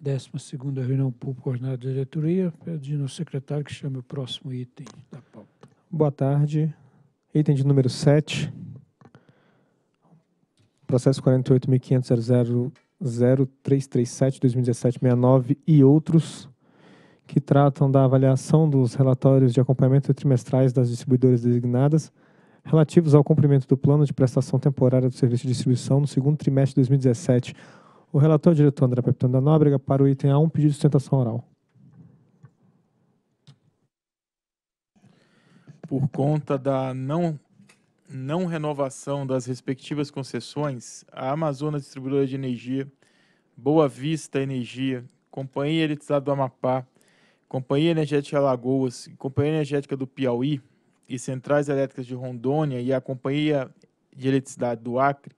12 reunião pública ordinária da diretoria, pedindo ao secretário que chame o próximo item da pauta. Boa tarde. Item de número 7. Processo 48.500.0337-2017-69 e outros que tratam da avaliação dos relatórios de acompanhamento trimestrais das distribuidoras designadas relativos ao cumprimento do plano de prestação temporária do serviço de distribuição no segundo trimestre de 2017 o relator diretor André Pepitano da Nóbrega para o item A1, pedido de sustentação oral. Por conta da não, não renovação das respectivas concessões, a Amazonas Distribuidora de Energia, Boa Vista Energia, Companhia Eletricidade do Amapá, Companhia Energética Alagoas, Companhia Energética do Piauí e Centrais Elétricas de Rondônia e a Companhia de Eletricidade do Acre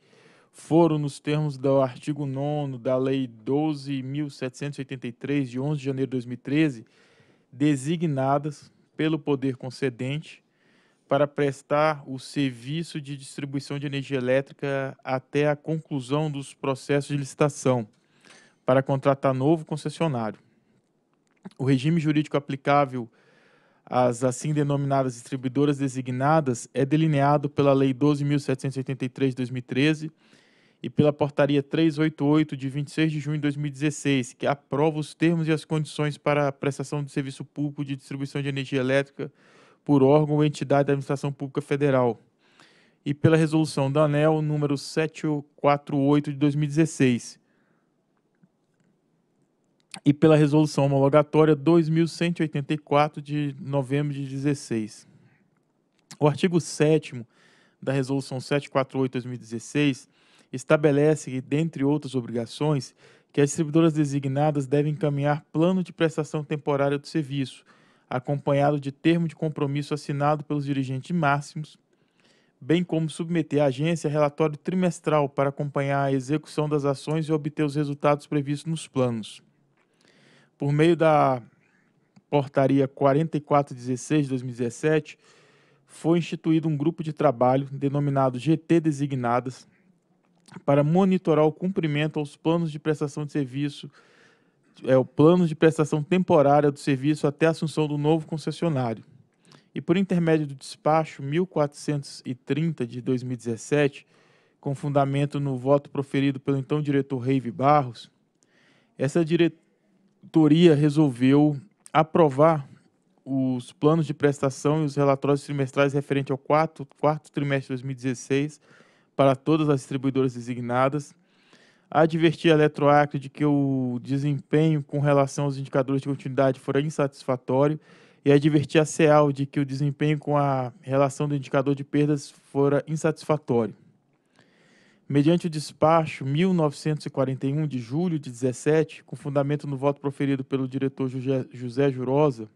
foram, nos termos do artigo 9 da Lei 12.783, de 11 de janeiro de 2013, designadas pelo poder concedente para prestar o serviço de distribuição de energia elétrica até a conclusão dos processos de licitação, para contratar novo concessionário. O regime jurídico aplicável as assim denominadas distribuidoras designadas é delineado pela Lei 12.783 de 2013 e pela Portaria 388 de 26 de junho de 2016, que aprova os termos e as condições para a prestação de serviço público de distribuição de energia elétrica por órgão ou entidade da Administração Pública Federal, e pela resolução da ANEL número 748 de 2016, e pela Resolução Homologatória 2184 de novembro de 16. O artigo 7 da Resolução 748/2016 estabelece que, dentre outras obrigações, que as distribuidoras designadas devem encaminhar plano de prestação temporária do serviço, acompanhado de termo de compromisso assinado pelos dirigentes máximos, bem como submeter à agência relatório trimestral para acompanhar a execução das ações e obter os resultados previstos nos planos por meio da portaria 4416 de 2017, foi instituído um grupo de trabalho denominado GT Designadas para monitorar o cumprimento aos planos de prestação de serviço, é o plano de prestação temporária do serviço até a assunção do novo concessionário. E por intermédio do despacho 1430 de 2017, com fundamento no voto proferido pelo então diretor Reive Barros, essa diretora diretoria resolveu aprovar os planos de prestação e os relatórios trimestrais referente ao quarto, quarto trimestre de 2016 para todas as distribuidoras designadas, advertir a Eletroacre de que o desempenho com relação aos indicadores de continuidade fora insatisfatório e advertir a CEAL de que o desempenho com a relação do indicador de perdas fora insatisfatório mediante o despacho 1941 de julho de 17, com fundamento no voto proferido pelo diretor José Jurosa,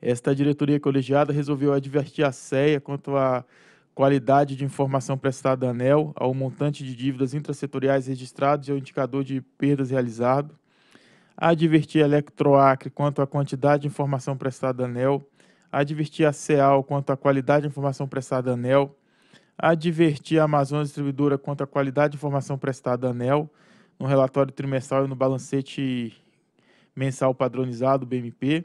esta diretoria colegiada resolveu advertir a CEA quanto à qualidade de informação prestada à ANEL, ao montante de dívidas intrasetoriais registrados e ao indicador de perdas realizado, advertir a Electroacre quanto à quantidade de informação prestada à ANEL, advertir a CEAL quanto à qualidade de informação prestada à ANEL, advertir a Amazon Distribuidora quanto à qualidade de informação prestada à ANEL no relatório trimestral e no balancete mensal padronizado, BMP,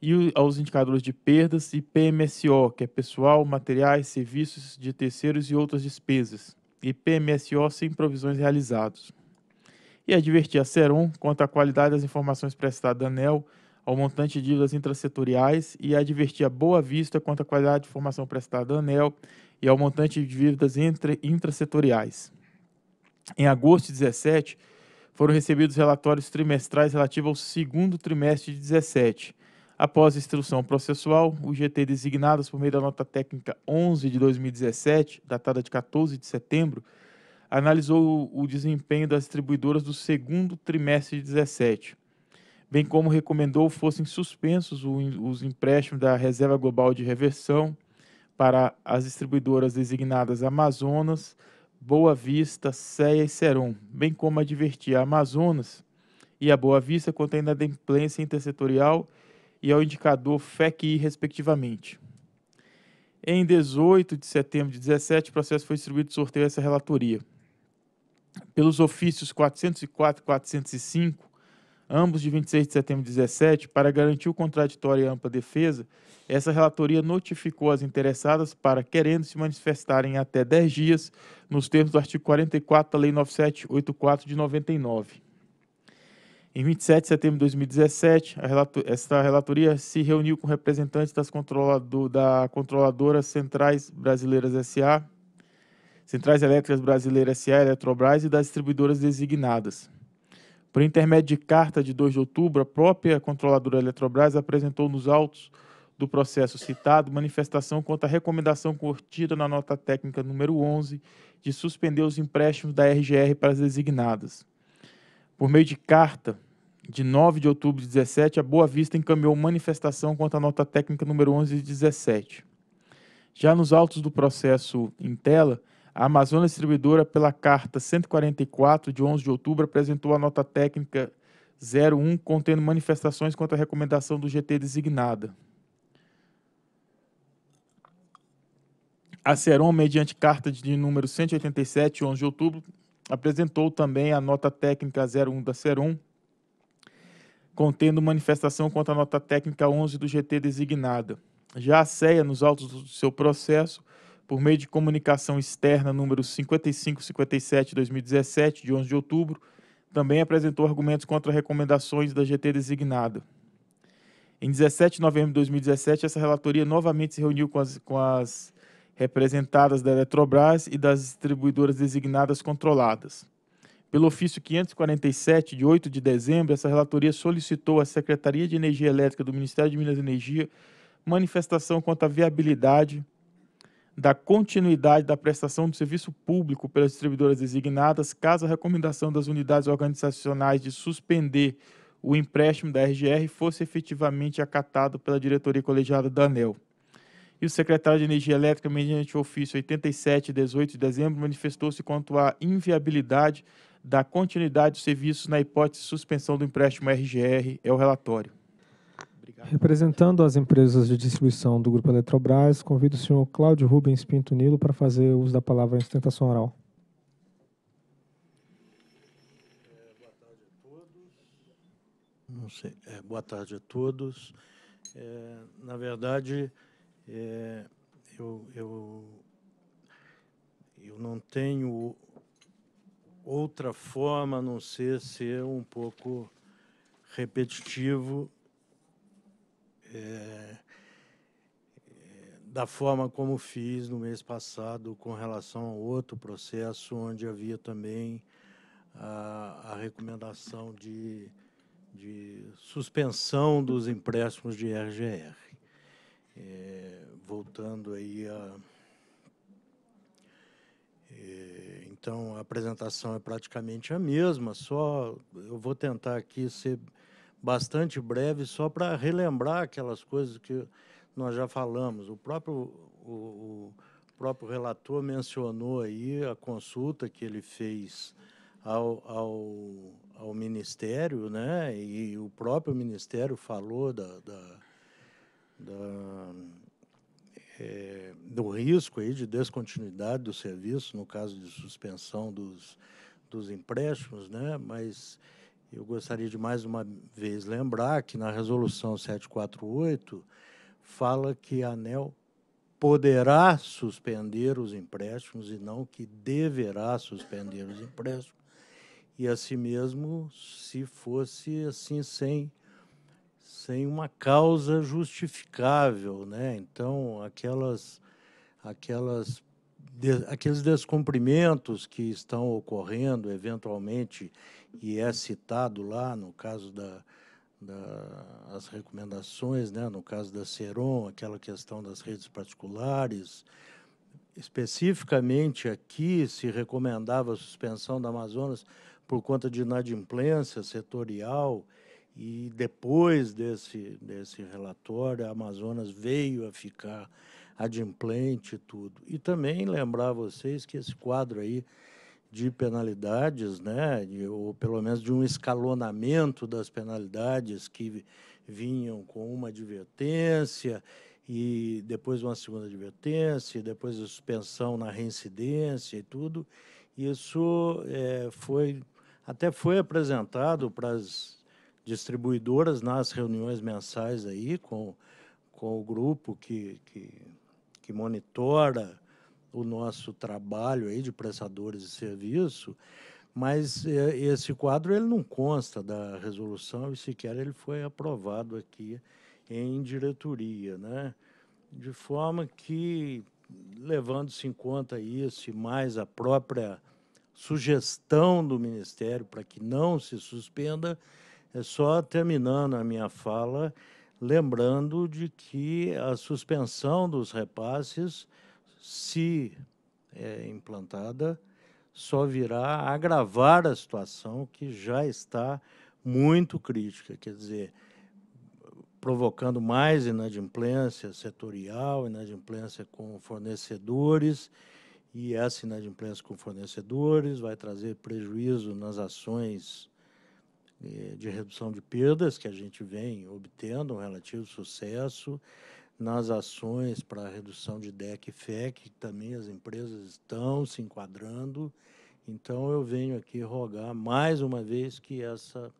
e aos indicadores de perdas e PMSO, que é pessoal, materiais, serviços de terceiros e outras despesas, e PMSO sem provisões realizadas. E advertir a Serum quanto à qualidade das informações prestadas à ANEL ao montante de dívidas intrasetoriais e advertir a Boa Vista quanto à qualidade de informação prestada à ANEL e ao montante de dívidas entre, intrasetoriais. Em agosto de 2017, foram recebidos relatórios trimestrais relativos ao segundo trimestre de 2017. Após a instrução processual, o GT designados por meio da nota técnica 11 de 2017, datada de 14 de setembro, analisou o desempenho das distribuidoras do segundo trimestre de 2017, bem como recomendou fossem suspensos os empréstimos da Reserva Global de Reversão, para as distribuidoras designadas Amazonas, Boa Vista, Ceia e Serum, bem como advertir a Amazonas e a Boa Vista quanto à inadimplência intersetorial e ao indicador FECI, respectivamente. Em 18 de setembro de 17, o processo foi distribuído de sorteio a essa relatoria. Pelos ofícios 404 e 405, ambos de 26 de setembro de 2017, para garantir o contraditório e ampla defesa, essa relatoria notificou as interessadas para, querendo se manifestarem até 10 dias, nos termos do artigo 44 da Lei 9784 de 99. Em 27 de setembro de 2017, relator, esta relatoria se reuniu com representantes das controlado, da controladora Centrais Brasileiras S.A., Centrais Elétricas Brasileiras S.A., Eletrobras e das distribuidoras designadas. Por intermédio de carta de 2 de outubro, a própria controladora Eletrobras apresentou nos autos do processo citado manifestação quanto à recomendação curtida na nota técnica número 11 de suspender os empréstimos da RGR para as designadas. Por meio de carta de 9 de outubro de 17, a Boa Vista encaminhou manifestação quanto à nota técnica número 11 de 17. Já nos autos do processo em tela, a Amazonas Distribuidora, pela carta 144 de 11 de outubro, apresentou a nota técnica 01 contendo manifestações quanto à recomendação do GT designada. A Seron, mediante carta de número 187, 11 de outubro, apresentou também a nota técnica 01 da Seron, contendo manifestação quanto à nota técnica 11 do GT designada. Já a CEA, nos autos do seu processo, por meio de comunicação externa número 5557-2017, de 11 de outubro, também apresentou argumentos contra recomendações da GT designada. Em 17 de novembro de 2017, essa relatoria novamente se reuniu com as, com as representadas da Eletrobras e das distribuidoras designadas controladas. Pelo ofício 547, de 8 de dezembro, essa relatoria solicitou à Secretaria de Energia Elétrica do Ministério de Minas e Energia manifestação quanto à viabilidade da continuidade da prestação do serviço público pelas distribuidoras designadas, caso a recomendação das unidades organizacionais de suspender o empréstimo da RGR fosse efetivamente acatado pela diretoria colegiada da ANEL. E o secretário de Energia Elétrica, mediante ofício 87 18 de dezembro, manifestou-se quanto à inviabilidade da continuidade dos serviços na hipótese de suspensão do empréstimo RGR, é o relatório. Representando as empresas de distribuição do Grupo Eletrobras, convido o senhor Cláudio Rubens Pinto Nilo para fazer uso da palavra em sustentação oral. Não sei. É, boa tarde a todos. É, na verdade, é, eu, eu, eu não tenho outra forma a não ser ser um pouco repetitivo é, é, da forma como fiz no mês passado com relação a outro processo, onde havia também a, a recomendação de, de suspensão dos empréstimos de RGR. É, voltando aí a... É, então, a apresentação é praticamente a mesma, só eu vou tentar aqui ser bastante breve, só para relembrar aquelas coisas que nós já falamos. O próprio, o, o próprio relator mencionou aí a consulta que ele fez ao, ao, ao Ministério, né? e o próprio Ministério falou da, da, da é, do risco aí de descontinuidade do serviço, no caso de suspensão dos, dos empréstimos, né? mas eu gostaria de mais uma vez lembrar que na resolução 748 fala que a ANEL poderá suspender os empréstimos e não que deverá suspender os empréstimos. E assim mesmo, se fosse assim sem sem uma causa justificável, né? Então, aquelas aquelas de, aqueles descumprimentos que estão ocorrendo eventualmente e é citado lá no caso das da, recomendações, né, no caso da Ceron, aquela questão das redes particulares. Especificamente aqui se recomendava a suspensão da Amazonas por conta de inadimplência setorial e depois desse, desse relatório a Amazonas veio a ficar adimplente e tudo. E também lembrar vocês que esse quadro aí de penalidades, né, de, ou pelo menos de um escalonamento das penalidades que vinham com uma advertência e depois uma segunda advertência, depois suspensão na reincidência e tudo. Isso é, foi até foi apresentado para as distribuidoras nas reuniões mensais aí com, com o grupo que, que, que monitora o nosso trabalho aí de prestadores de serviço, mas é, esse quadro ele não consta da resolução e sequer ele foi aprovado aqui em diretoria, né? De forma que levando-se em conta isso e mais a própria sugestão do Ministério para que não se suspenda, é só terminando a minha fala, lembrando de que a suspensão dos repasses se é, implantada, só virá agravar a situação que já está muito crítica, quer dizer, provocando mais inadimplência setorial, inadimplência com fornecedores, e essa inadimplência com fornecedores vai trazer prejuízo nas ações é, de redução de perdas que a gente vem obtendo um relativo sucesso nas ações para redução de DEC e FEC, também as empresas estão se enquadrando. Então, eu venho aqui rogar mais uma vez que essa,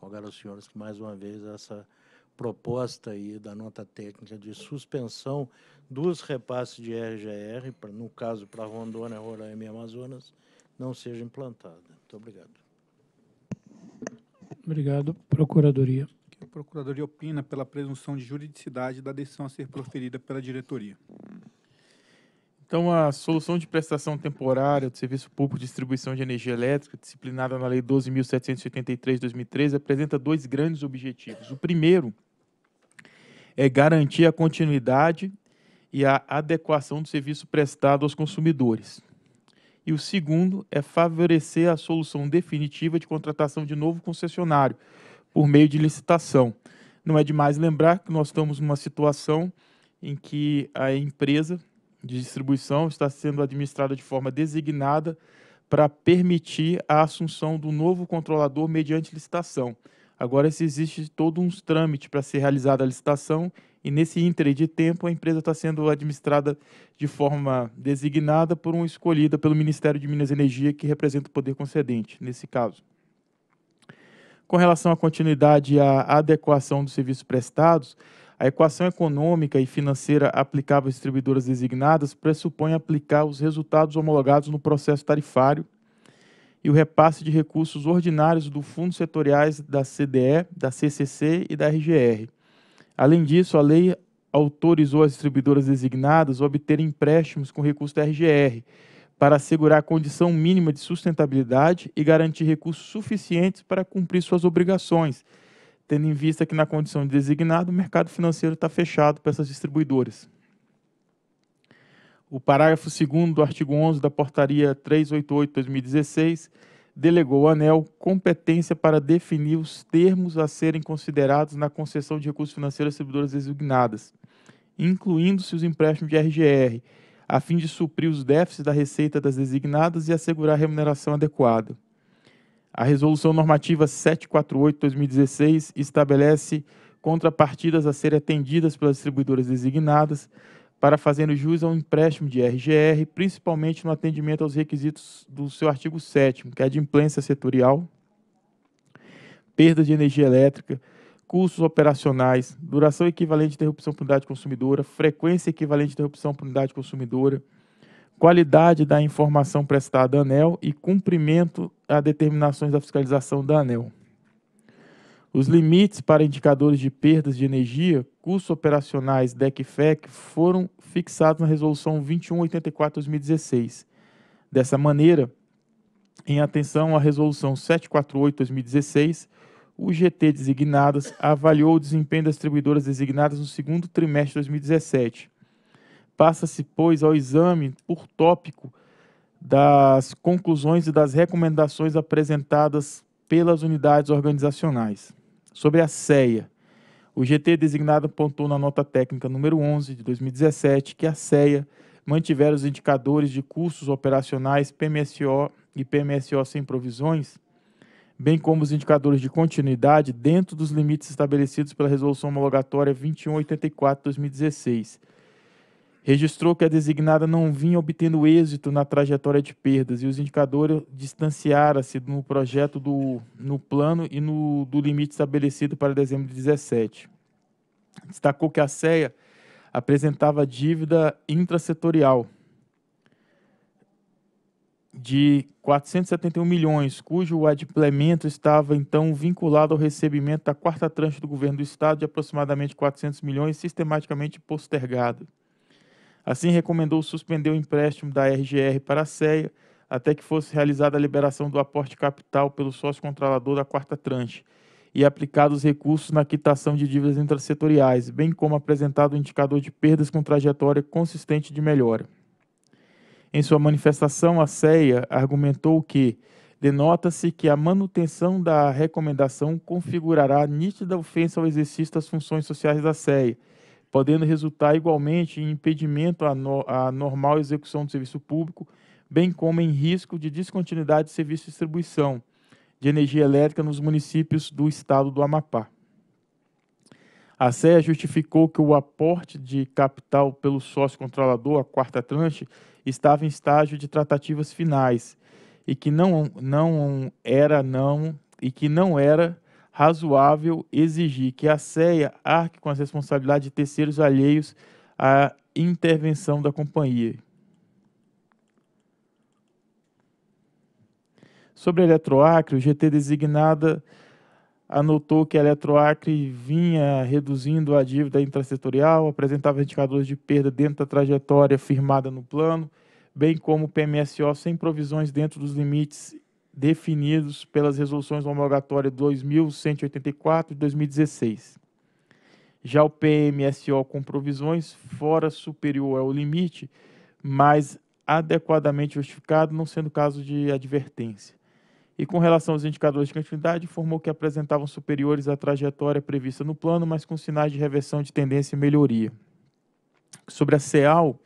rogar aos senhores que mais uma vez essa proposta aí da nota técnica de suspensão dos repasses de RGR, pra, no caso para Rondônia, Roraima e Amazonas, não seja implantada. Muito obrigado. Obrigado, Procuradoria. Procuradoria opina pela presunção de juridicidade da decisão a ser proferida pela diretoria. Então, a solução de prestação temporária do Serviço Público de Distribuição de Energia Elétrica, disciplinada na Lei 12.783 de 2013, apresenta dois grandes objetivos. O primeiro é garantir a continuidade e a adequação do serviço prestado aos consumidores. E o segundo é favorecer a solução definitiva de contratação de novo concessionário, por meio de licitação. Não é demais lembrar que nós estamos numa situação em que a empresa de distribuição está sendo administrada de forma designada para permitir a assunção do novo controlador mediante licitação. Agora, se existe todo um trâmite para ser realizada a licitação e nesse ínterim de tempo a empresa está sendo administrada de forma designada por um escolhida pelo Ministério de Minas e Energia que representa o poder concedente, nesse caso. Com relação à continuidade e à adequação dos serviços prestados, a equação econômica e financeira aplicável às distribuidoras designadas pressupõe aplicar os resultados homologados no processo tarifário e o repasse de recursos ordinários do fundos Setoriais da CDE, da CCC e da RGR. Além disso, a lei autorizou as distribuidoras designadas a obterem empréstimos com recursos da RGR, para assegurar a condição mínima de sustentabilidade e garantir recursos suficientes para cumprir suas obrigações, tendo em vista que, na condição de designado, o mercado financeiro está fechado para essas distribuidoras. O parágrafo 2 do artigo 11 da Portaria 388-2016 delegou ao ANEL competência para definir os termos a serem considerados na concessão de recursos financeiros a distribuidoras designadas, incluindo-se os empréstimos de RGR a fim de suprir os déficits da receita das designadas e assegurar a remuneração adequada. A Resolução Normativa 748-2016 estabelece contrapartidas a serem atendidas pelas distribuidoras designadas para fazendo jus a um empréstimo de RGR, principalmente no atendimento aos requisitos do seu artigo 7 que é de implência setorial, perda de energia elétrica, custos operacionais, duração equivalente de interrupção por unidade consumidora, frequência equivalente de interrupção por unidade consumidora, qualidade da informação prestada à ANEL e cumprimento a determinações da fiscalização da ANEL. Os limites para indicadores de perdas de energia, custos operacionais DECFEC foram fixados na Resolução 2184-2016. Dessa maneira, em atenção à Resolução 748-2016, o GT Designadas avaliou o desempenho das distribuidoras designadas no segundo trimestre de 2017. Passa-se, pois, ao exame por tópico das conclusões e das recomendações apresentadas pelas unidades organizacionais. Sobre a CEA, o GT designado apontou na nota técnica número 11 de 2017 que a CEA mantivera os indicadores de custos operacionais PMSO e PMSO sem provisões bem como os indicadores de continuidade dentro dos limites estabelecidos pela Resolução Homologatória 2184-2016. Registrou que a designada não vinha obtendo êxito na trajetória de perdas e os indicadores distanciaram-se no projeto do no plano e no do limite estabelecido para dezembro de 17. Destacou que a CEA apresentava dívida intrasetorial, de 471 milhões, cujo adimplemento estava então vinculado ao recebimento da quarta tranche do governo do estado de aproximadamente 400 milhões, sistematicamente postergado. Assim, recomendou suspender o empréstimo da RGR para a CEA até que fosse realizada a liberação do aporte capital pelo sócio controlador da quarta tranche e aplicados os recursos na quitação de dívidas intrasetoriais, bem como apresentado o um indicador de perdas com trajetória consistente de melhora. Em sua manifestação, a CEA argumentou que denota-se que a manutenção da recomendação configurará nítida ofensa ao exercício das funções sociais da CEA, podendo resultar igualmente em impedimento à, no, à normal execução do serviço público, bem como em risco de descontinuidade de serviço de distribuição de energia elétrica nos municípios do estado do Amapá. A CEA justificou que o aporte de capital pelo sócio controlador, a quarta tranche, estava em estágio de tratativas finais e que não, não era não e que não era razoável exigir que a CEA arque com as responsabilidades de terceiros alheios à intervenção da companhia. Sobre a Eletroacre, o GT designada anotou que a Eletroacre vinha reduzindo a dívida intrasetorial, apresentava indicadores de perda dentro da trajetória firmada no plano, bem como o PMSO sem provisões dentro dos limites definidos pelas resoluções homologatórias 2184 de 2016. Já o PMSO com provisões fora superior ao limite, mas adequadamente justificado, não sendo caso de advertência e com relação aos indicadores de continuidade, informou que apresentavam superiores à trajetória prevista no plano, mas com sinais de reversão de tendência e melhoria. Sobre a CEAL,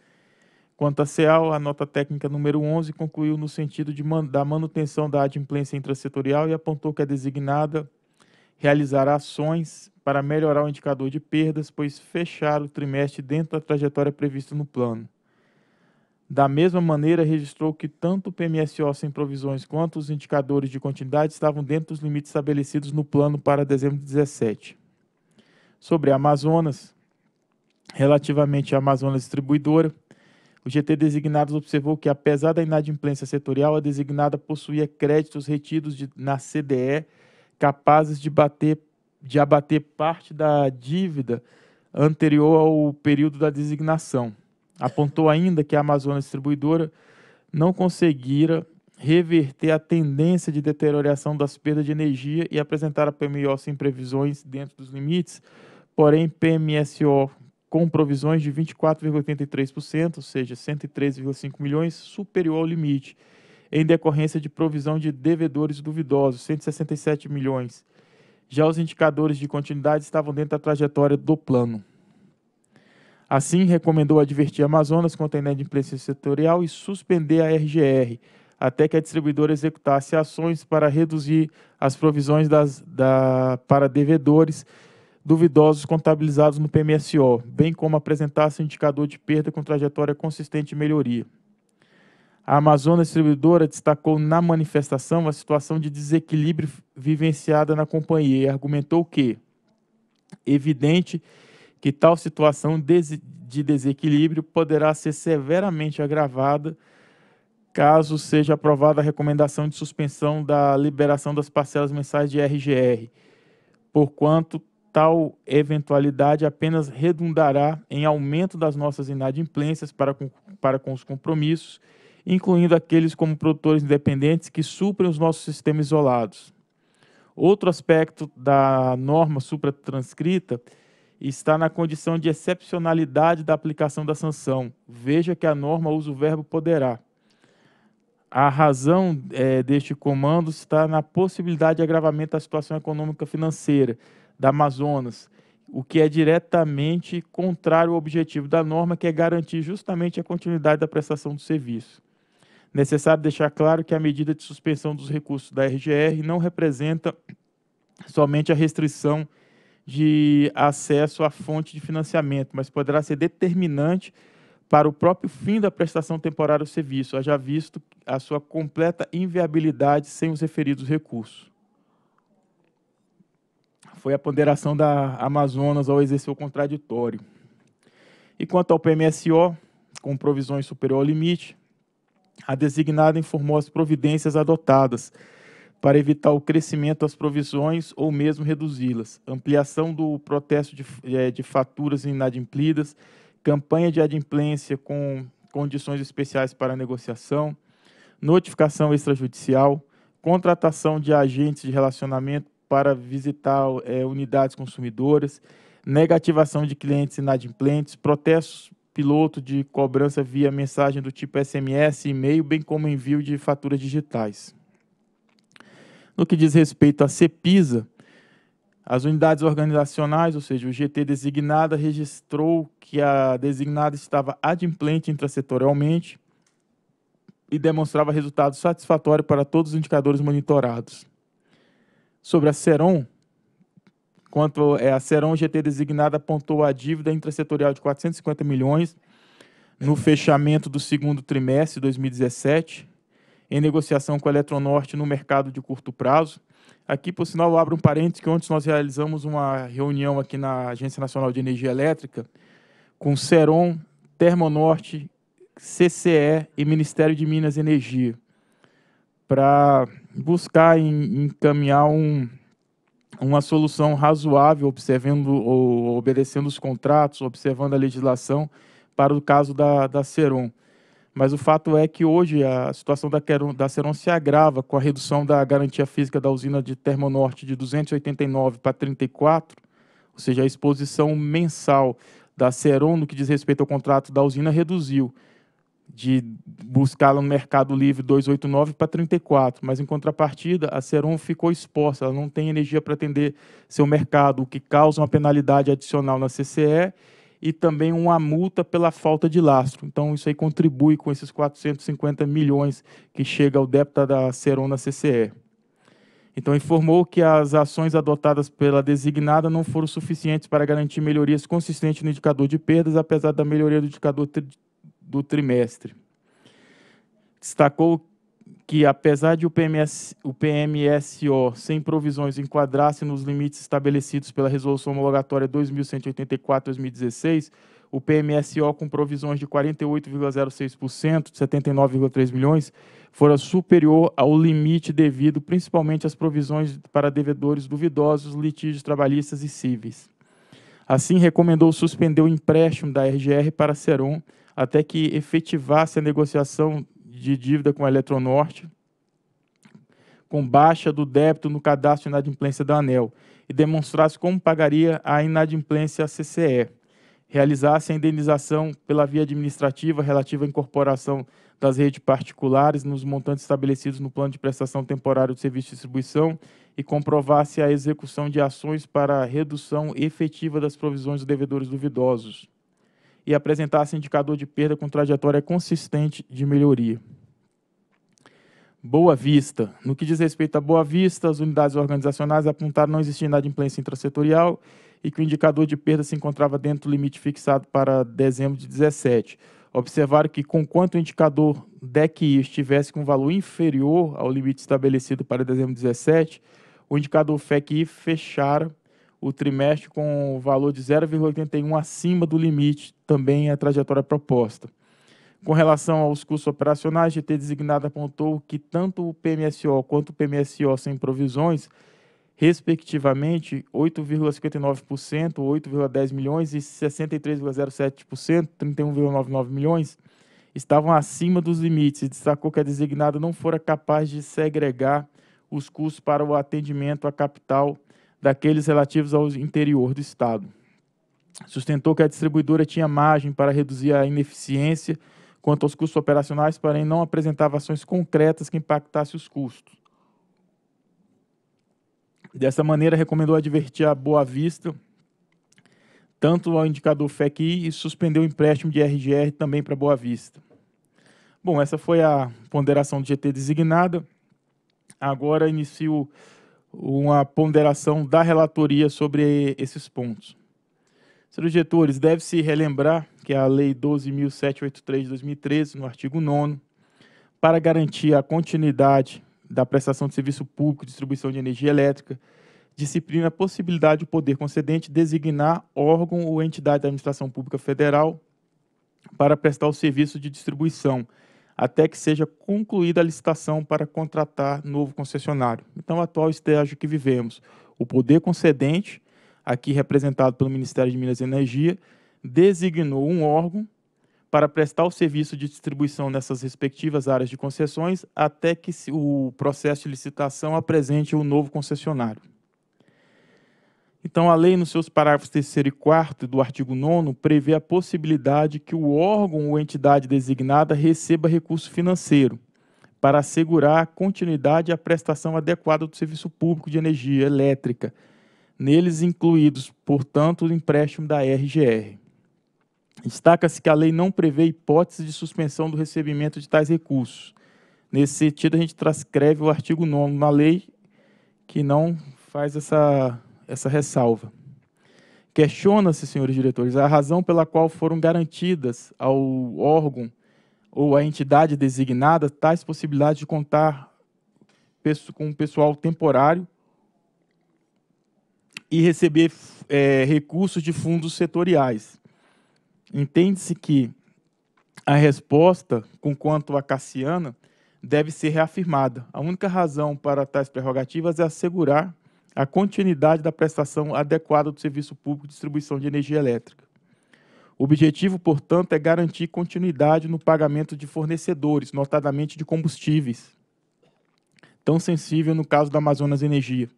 quanto à CEAL, a nota técnica número 11 concluiu no sentido de man da manutenção da adimplência intrasetorial e apontou que a é designada realizará ações para melhorar o indicador de perdas, pois fechar o trimestre dentro da trajetória prevista no plano. Da mesma maneira, registrou que tanto o PMSO sem provisões quanto os indicadores de continuidade estavam dentro dos limites estabelecidos no plano para dezembro de 17. Sobre Amazonas, relativamente à Amazonas Distribuidora, o GT Designados observou que, apesar da inadimplência setorial, a designada possuía créditos retidos de, na CDE capazes de, bater, de abater parte da dívida anterior ao período da designação. Apontou ainda que a Amazônia Distribuidora não conseguira reverter a tendência de deterioração das perdas de energia e apresentar a PMO sem previsões dentro dos limites, porém PMSO com provisões de 24,83%, ou seja, 113,5 milhões, superior ao limite, em decorrência de provisão de devedores duvidosos, 167 milhões. Já os indicadores de continuidade estavam dentro da trajetória do plano. Assim, recomendou advertir Amazonas contra a inadimplência setorial e suspender a RGR, até que a distribuidora executasse ações para reduzir as provisões das, da, para devedores duvidosos contabilizados no PMSO, bem como apresentasse um indicador de perda com trajetória consistente de melhoria. A Amazonas Distribuidora destacou na manifestação a situação de desequilíbrio vivenciada na companhia e argumentou que, evidente, que tal situação de desequilíbrio poderá ser severamente agravada caso seja aprovada a recomendação de suspensão da liberação das parcelas mensais de RGR, porquanto tal eventualidade apenas redundará em aumento das nossas inadimplências para com, para com os compromissos, incluindo aqueles como produtores independentes que suprem os nossos sistemas isolados. Outro aspecto da norma supratranscrita transcrita está na condição de excepcionalidade da aplicação da sanção. Veja que a norma usa o verbo poderá. A razão é, deste comando está na possibilidade de agravamento da situação econômica financeira da Amazonas, o que é diretamente contrário ao objetivo da norma, que é garantir justamente a continuidade da prestação do serviço. Necessário deixar claro que a medida de suspensão dos recursos da RGR não representa somente a restrição de acesso à fonte de financiamento, mas poderá ser determinante para o próprio fim da prestação temporária do serviço, haja visto a sua completa inviabilidade sem os referidos recursos. Foi a ponderação da Amazonas ao exercer o contraditório. E quanto ao PMSO, com provisões superior ao limite, a designada informou as providências adotadas, para evitar o crescimento das provisões ou mesmo reduzi-las, ampliação do protesto de, é, de faturas inadimplidas, campanha de adimplência com condições especiais para negociação, notificação extrajudicial, contratação de agentes de relacionamento para visitar é, unidades consumidoras, negativação de clientes inadimplentes, protestos piloto de cobrança via mensagem do tipo SMS e e-mail, bem como envio de faturas digitais. No que diz respeito à CEPISA, as unidades organizacionais, ou seja, o GT designada, registrou que a designada estava adimplente intrasetorialmente e demonstrava resultado satisfatório para todos os indicadores monitorados. Sobre a Seron, quanto é a Seron GT designada apontou a dívida intrasetorial de 450 milhões no fechamento do segundo trimestre de 2017, em negociação com a Eletronorte no mercado de curto prazo. Aqui, por sinal, eu abro um parênteses que ontem nós realizamos uma reunião aqui na Agência Nacional de Energia Elétrica com Ceron, Termonorte, CCE e Ministério de Minas e Energia para buscar encaminhar um, uma solução razoável, observando ou obedecendo os contratos, observando a legislação para o caso da, da Ceron. Mas o fato é que hoje a situação da, Queron, da Ceron se agrava com a redução da garantia física da usina de Termonorte de 289 para 34, ou seja, a exposição mensal da Ceron no que diz respeito ao contrato da usina reduziu de buscá-la no Mercado Livre 289 para 34, mas em contrapartida a Ceron ficou exposta, ela não tem energia para atender seu mercado, o que causa uma penalidade adicional na CCE e também uma multa pela falta de lastro. Então, isso aí contribui com esses 450 milhões que chega ao débito da Serona CCE. Então, informou que as ações adotadas pela designada não foram suficientes para garantir melhorias consistentes no indicador de perdas, apesar da melhoria do indicador tri do trimestre. Destacou que, apesar de o, PMS, o PMSO sem provisões enquadrasse nos limites estabelecidos pela Resolução Homologatória 2184-2016, o PMSO com provisões de 48,06%, 79,3 milhões, fora superior ao limite devido principalmente às provisões para devedores duvidosos, litígios trabalhistas e cíveis. Assim, recomendou suspender o empréstimo da RGR para a Seron até que efetivasse a negociação de dívida com a Eletronorte, com baixa do débito no cadastro de inadimplência da ANEL e demonstrasse como pagaria a inadimplência à CCE, realizasse a indenização pela via administrativa relativa à incorporação das redes particulares nos montantes estabelecidos no plano de prestação temporária do serviço de distribuição e comprovasse a execução de ações para redução efetiva das provisões de devedores duvidosos e apresentasse indicador de perda com trajetória consistente de melhoria. Boa Vista. No que diz respeito a Boa Vista, as unidades organizacionais apontaram não existir inadimplência intrasetorial e que o indicador de perda se encontrava dentro do limite fixado para dezembro de 17. Observaram que, conquanto o indicador DECI estivesse com valor inferior ao limite estabelecido para dezembro de 17, o indicador FECI fechara o trimestre com o valor de 0,81 acima do limite também a trajetória proposta. Com relação aos custos operacionais, a GT designada apontou que tanto o PMSO quanto o PMSO sem provisões, respectivamente, 8,59%, 8,10 milhões e 63,07%, 31,99 milhões, estavam acima dos limites e destacou que a designada não fora capaz de segregar os custos para o atendimento à capital daqueles relativos ao interior do Estado. Sustentou que a distribuidora tinha margem para reduzir a ineficiência quanto aos custos operacionais, porém não apresentava ações concretas que impactassem os custos. Dessa maneira, recomendou advertir a Boa Vista tanto ao indicador FECI e suspendeu o empréstimo de RGR também para Boa Vista. Bom, essa foi a ponderação do GT designada. Agora inicio uma ponderação da relatoria sobre esses pontos. Senhores diretores, deve-se relembrar que a Lei 12.783 de 2013, no artigo 9, para garantir a continuidade da prestação de serviço público de distribuição de energia elétrica, disciplina a possibilidade do poder concedente designar órgão ou entidade da administração pública federal para prestar o serviço de distribuição, até que seja concluída a licitação para contratar novo concessionário. Então, o atual estágio que vivemos, o poder concedente aqui representado pelo Ministério de Minas e Energia, designou um órgão para prestar o serviço de distribuição nessas respectivas áreas de concessões até que o processo de licitação apresente o um novo concessionário. Então, a lei, nos seus parágrafos 3 e 4 do artigo 9, prevê a possibilidade que o órgão ou entidade designada receba recurso financeiro para assegurar a continuidade e a prestação adequada do serviço público de energia elétrica, neles incluídos, portanto, o empréstimo da RGR. Destaca-se que a lei não prevê hipótese de suspensão do recebimento de tais recursos. Nesse sentido, a gente transcreve o artigo 9 na lei que não faz essa, essa ressalva. Questiona-se, senhores diretores, a razão pela qual foram garantidas ao órgão ou à entidade designada tais possibilidades de contar com pessoal temporário e receber é, recursos de fundos setoriais. Entende-se que a resposta, com quanto a Cassiana, deve ser reafirmada. A única razão para tais prerrogativas é assegurar a continuidade da prestação adequada do serviço público de distribuição de energia elétrica. O objetivo, portanto, é garantir continuidade no pagamento de fornecedores, notadamente de combustíveis, tão sensível no caso da Amazonas Energia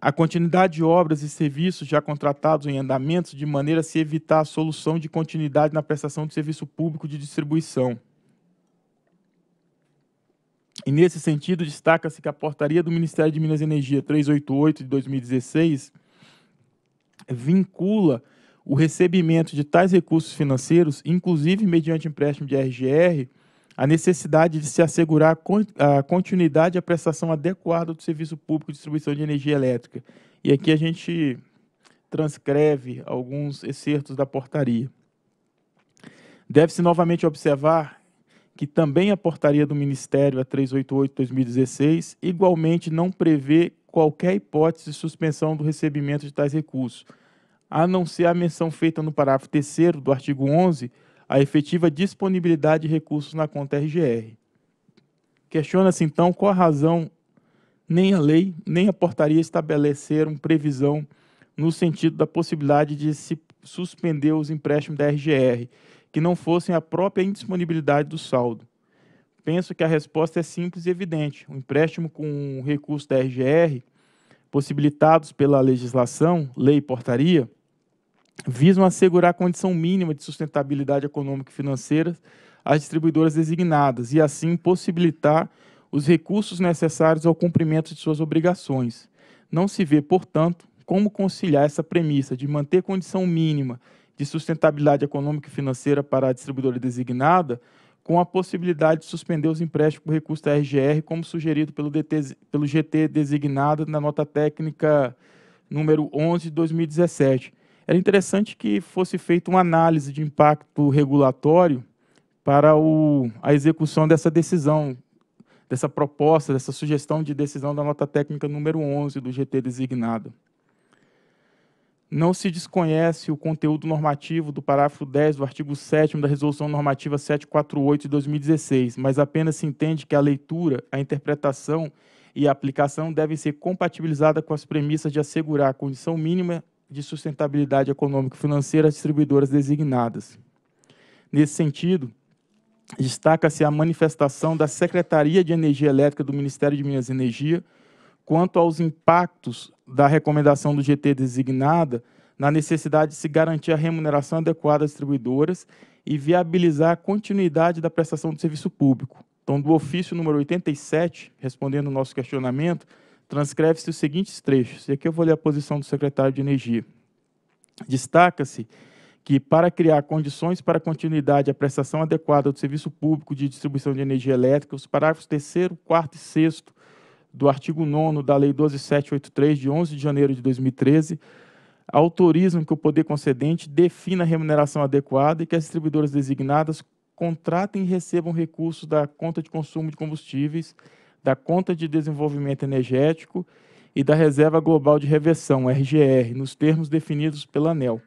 a continuidade de obras e serviços já contratados em andamento, de maneira a se evitar a solução de continuidade na prestação de serviço público de distribuição. E nesse sentido, destaca-se que a portaria do Ministério de Minas e Energia 388 de 2016 vincula o recebimento de tais recursos financeiros, inclusive mediante empréstimo de RGR, a necessidade de se assegurar a continuidade e a prestação adequada do serviço público de distribuição de energia elétrica. E aqui a gente transcreve alguns excertos da portaria. Deve-se novamente observar que também a portaria do Ministério, a 388-2016, igualmente não prevê qualquer hipótese de suspensão do recebimento de tais recursos, a não ser a menção feita no parágrafo 3 do artigo 11 a efetiva disponibilidade de recursos na conta RGR. Questiona-se, então, qual a razão nem a lei, nem a portaria estabeleceram previsão no sentido da possibilidade de se suspender os empréstimos da RGR, que não fossem a própria indisponibilidade do saldo. Penso que a resposta é simples e evidente. O empréstimo com o recurso da RGR, possibilitados pela legislação, lei e portaria, visam assegurar a condição mínima de sustentabilidade econômica e financeira às distribuidoras designadas e, assim, possibilitar os recursos necessários ao cumprimento de suas obrigações. Não se vê, portanto, como conciliar essa premissa de manter condição mínima de sustentabilidade econômica e financeira para a distribuidora designada com a possibilidade de suspender os empréstimos com recurso da RGR, como sugerido pelo, DT, pelo GT designado na nota técnica número 11 de 2017 era interessante que fosse feita uma análise de impacto regulatório para o, a execução dessa decisão, dessa proposta, dessa sugestão de decisão da nota técnica número 11 do GT designado. Não se desconhece o conteúdo normativo do parágrafo 10 do artigo 7 da Resolução Normativa 748 de 2016, mas apenas se entende que a leitura, a interpretação e a aplicação devem ser compatibilizadas com as premissas de assegurar a condição mínima de sustentabilidade econômico-financeira às distribuidoras designadas. Nesse sentido, destaca-se a manifestação da Secretaria de Energia Elétrica do Ministério de Minas e Energia quanto aos impactos da recomendação do GT designada na necessidade de se garantir a remuneração adequada às distribuidoras e viabilizar a continuidade da prestação do serviço público. Então, do ofício número 87, respondendo o nosso questionamento, transcreve-se os seguintes trechos, e aqui eu vou ler a posição do secretário de Energia. Destaca-se que, para criar condições para a continuidade e a prestação adequada do serviço público de distribuição de energia elétrica, os parágrafos 3, 4 e 6 do artigo 9 da Lei 12783, de 11 de janeiro de 2013, autorizam que o poder concedente defina a remuneração adequada e que as distribuidoras designadas contratem e recebam recursos da conta de consumo de combustíveis da Conta de Desenvolvimento Energético e da Reserva Global de Reversão, RGR, nos termos definidos pela ANEL.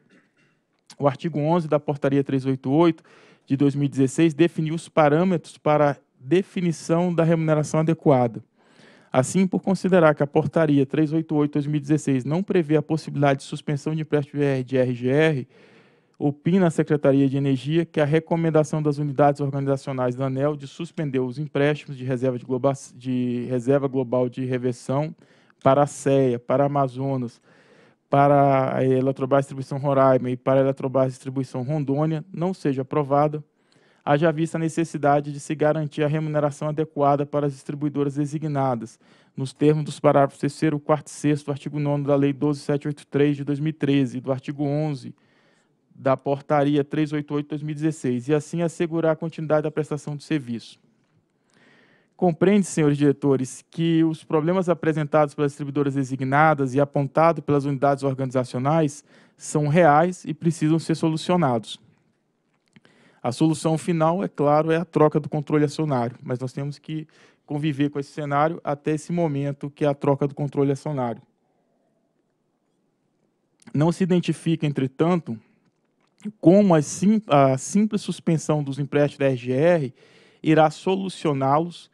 O artigo 11 da Portaria 388 de 2016 definiu os parâmetros para a definição da remuneração adequada. Assim, por considerar que a Portaria 388-2016 não prevê a possibilidade de suspensão de empréstimo de RGR, opina a Secretaria de Energia que a recomendação das unidades organizacionais da ANEL de suspender os empréstimos de reserva, de global, de reserva global de reversão para a CEA, para a Amazonas, para a Eletrobras Distribuição Roraima e para a Eletrobras Distribuição Rondônia não seja aprovada, haja vista a necessidade de se garantir a remuneração adequada para as distribuidoras designadas, nos termos dos parágrafos 3, 4 e 6 do artigo 9 da Lei 12783 de 2013 e do artigo 11 da Portaria 388-2016 e assim assegurar a continuidade da prestação do serviço. Compreende, senhores diretores, que os problemas apresentados pelas distribuidoras designadas e apontados pelas unidades organizacionais são reais e precisam ser solucionados. A solução final, é claro, é a troca do controle acionário, mas nós temos que conviver com esse cenário até esse momento, que é a troca do controle acionário. Não se identifica, entretanto, como a, sim, a simples suspensão dos empréstimos da RGR irá solucioná-los,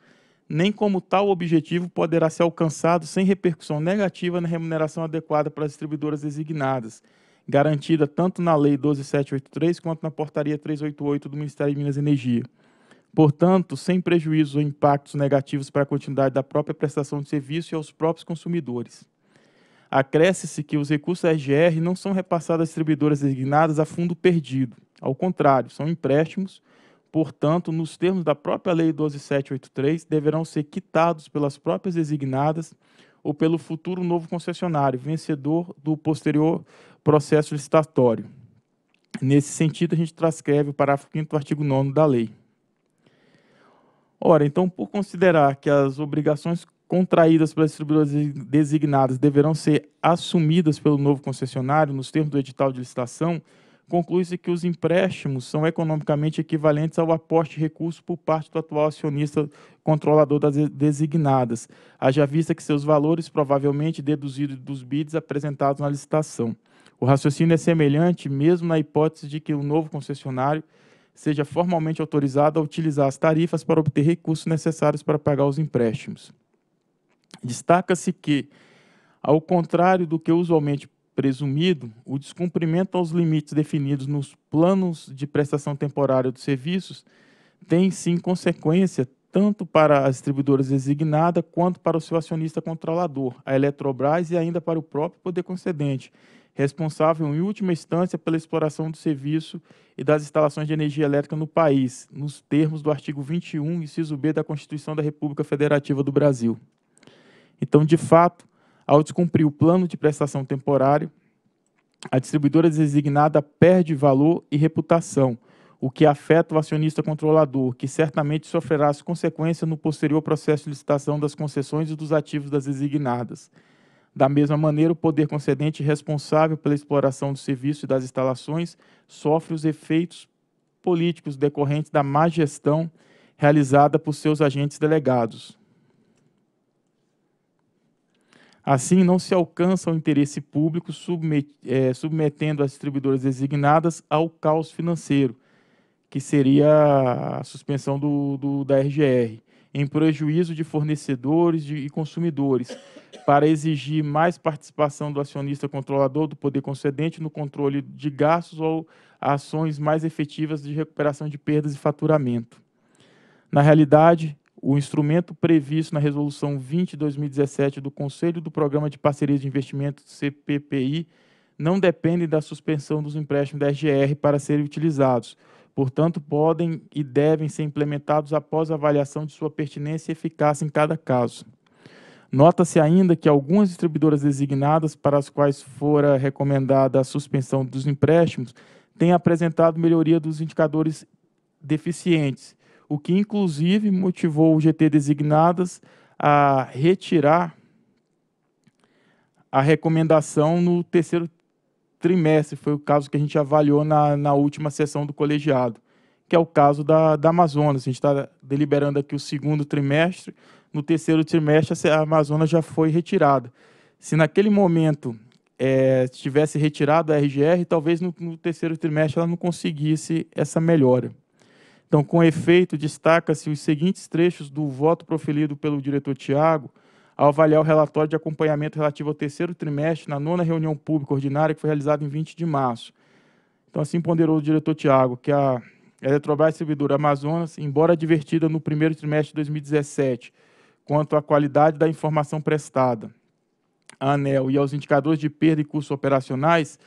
nem como tal objetivo poderá ser alcançado sem repercussão negativa na remuneração adequada para as distribuidoras designadas, garantida tanto na Lei 12783 quanto na Portaria 388 do Ministério de Minas e Energia. Portanto, sem prejuízo ou impactos negativos para a continuidade da própria prestação de serviço e aos próprios consumidores. Acresce-se que os recursos da SGR não são repassados às distribuidoras designadas a fundo perdido. Ao contrário, são empréstimos, portanto, nos termos da própria Lei 12783, deverão ser quitados pelas próprias designadas ou pelo futuro novo concessionário, vencedor do posterior processo licitatório. Nesse sentido, a gente transcreve o parágrafo 5 do artigo 9 da lei. Ora, então, por considerar que as obrigações contraídas pelas distribuidoras designadas deverão ser assumidas pelo novo concessionário nos termos do edital de licitação, conclui-se que os empréstimos são economicamente equivalentes ao aporte de recursos por parte do atual acionista controlador das designadas, haja vista que seus valores provavelmente deduzidos dos bids apresentados na licitação. O raciocínio é semelhante mesmo na hipótese de que o novo concessionário seja formalmente autorizado a utilizar as tarifas para obter recursos necessários para pagar os empréstimos. Destaca-se que, ao contrário do que é usualmente presumido, o descumprimento aos limites definidos nos planos de prestação temporária dos serviços tem sim consequência tanto para as distribuidoras designadas quanto para o seu acionista controlador, a Eletrobras e ainda para o próprio poder concedente, responsável em última instância pela exploração do serviço e das instalações de energia elétrica no país, nos termos do artigo 21, inciso B da Constituição da República Federativa do Brasil. Então, de fato, ao descumprir o plano de prestação temporário, a distribuidora designada perde valor e reputação, o que afeta o acionista controlador, que certamente sofrerá as consequências no posterior processo de licitação das concessões e dos ativos das designadas. Da mesma maneira, o poder concedente responsável pela exploração do serviço e das instalações sofre os efeitos políticos decorrentes da má gestão realizada por seus agentes delegados. Assim, não se alcança o interesse público é, submetendo as distribuidoras designadas ao caos financeiro, que seria a suspensão do, do da RGR, em prejuízo de fornecedores e consumidores, para exigir mais participação do acionista controlador do poder concedente no controle de gastos ou ações mais efetivas de recuperação de perdas e faturamento. Na realidade, o instrumento previsto na Resolução 20 2017 do Conselho do Programa de Parcerias de Investimento CPPI não depende da suspensão dos empréstimos da SGR para serem utilizados. Portanto, podem e devem ser implementados após avaliação de sua pertinência e eficácia em cada caso. Nota-se ainda que algumas distribuidoras designadas para as quais fora recomendada a suspensão dos empréstimos têm apresentado melhoria dos indicadores deficientes o que inclusive motivou o GT Designadas a retirar a recomendação no terceiro trimestre. Foi o caso que a gente avaliou na, na última sessão do colegiado, que é o caso da, da Amazonas. A gente está deliberando aqui o segundo trimestre. No terceiro trimestre, a Amazonas já foi retirada. Se naquele momento é, tivesse retirado a RGR, talvez no, no terceiro trimestre ela não conseguisse essa melhora. Então, com efeito, destaca-se os seguintes trechos do voto proferido pelo diretor Tiago ao avaliar o relatório de acompanhamento relativo ao terceiro trimestre na nona reunião pública ordinária que foi realizada em 20 de março. Então, assim ponderou o diretor Tiago que a Eletrobras Servidora Amazonas, embora advertida no primeiro trimestre de 2017 quanto à qualidade da informação prestada à ANEL e aos indicadores de perda e custos operacionais,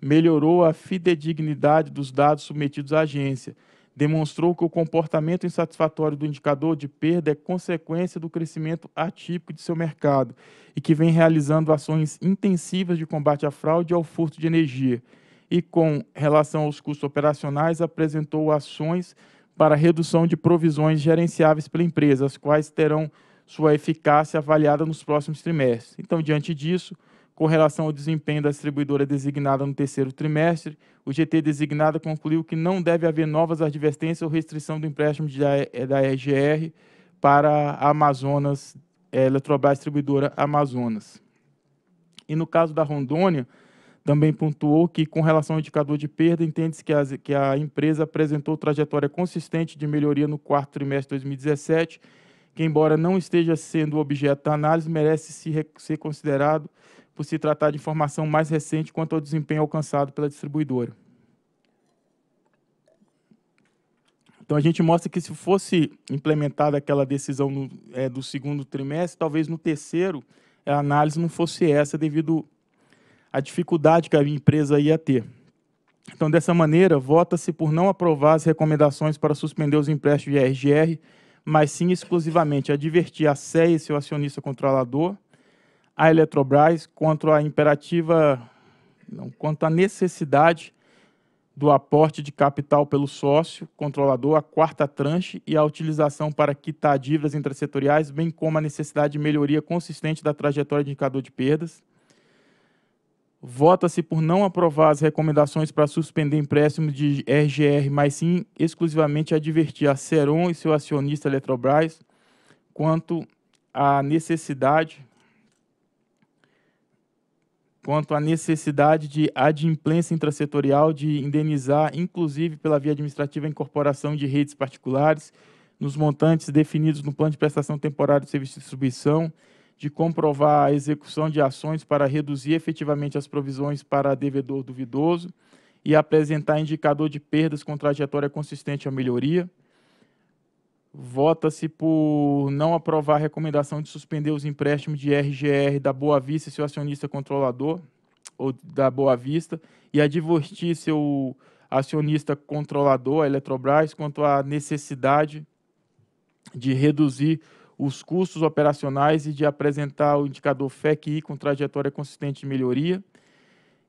melhorou a fidedignidade dos dados submetidos à agência demonstrou que o comportamento insatisfatório do indicador de perda é consequência do crescimento atípico de seu mercado e que vem realizando ações intensivas de combate à fraude e ao furto de energia. E com relação aos custos operacionais, apresentou ações para redução de provisões gerenciáveis pela empresa, as quais terão sua eficácia avaliada nos próximos trimestres. Então, diante disso, com relação ao desempenho da distribuidora designada no terceiro trimestre, o GT designada concluiu que não deve haver novas advertências ou restrição do empréstimo de, eh, da RGR para a Amazonas, é, Eletrobras Distribuidora Amazonas. E no caso da Rondônia, também pontuou que, com relação ao indicador de perda, entende-se que, que, a empresa apresentou trajetória consistente de melhoria no quarto trimestre de 2017, que, embora não esteja sendo objeto da análise, merece se, ser considerado por se tratar de informação mais recente quanto ao desempenho alcançado pela distribuidora. Então, a gente mostra que se fosse implementada aquela decisão no, é, do segundo trimestre, talvez no terceiro a análise não fosse essa devido à dificuldade que a empresa ia ter. Então, dessa maneira, vota-se por não aprovar as recomendações para suspender os empréstimos de RGR, mas sim exclusivamente advertir a SEI e seu acionista controlador a Eletrobras quanto à imperativa, não, quanto à necessidade do aporte de capital pelo sócio controlador, a quarta tranche e a utilização para quitar dívidas intersetoriais, bem como a necessidade de melhoria consistente da trajetória de indicador de perdas. Vota-se por não aprovar as recomendações para suspender empréstimo de RGR, mas sim exclusivamente advertir a Seron e seu acionista Eletrobras quanto à necessidade quanto à necessidade de adimplência intrasetorial de indenizar, inclusive pela via administrativa, a incorporação de redes particulares nos montantes definidos no plano de prestação temporária de serviço de distribuição, de comprovar a execução de ações para reduzir efetivamente as provisões para devedor duvidoso e apresentar indicador de perdas com trajetória consistente à melhoria Vota-se por não aprovar a recomendação de suspender os empréstimos de RGR da Boa Vista, seu acionista controlador, ou da Boa Vista, e advertir seu acionista controlador, a Eletrobras, quanto à necessidade de reduzir os custos operacionais e de apresentar o indicador FECI com trajetória consistente de melhoria.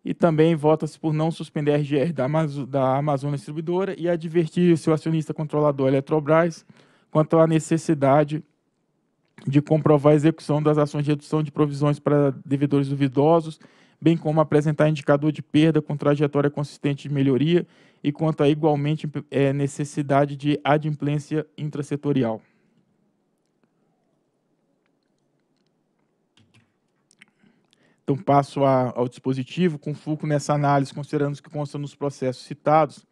E também vota-se por não suspender a RGR da, Amazônia Distribuidora e advertir seu acionista controlador Eletrobras quanto à necessidade de comprovar a execução das ações de redução de provisões para devedores duvidosos, bem como apresentar indicador de perda com trajetória consistente de melhoria e quanto à igualmente é, necessidade de adimplência intrasetorial. Então, passo a, ao dispositivo, com foco nessa análise, considerando que constam nos processos citados.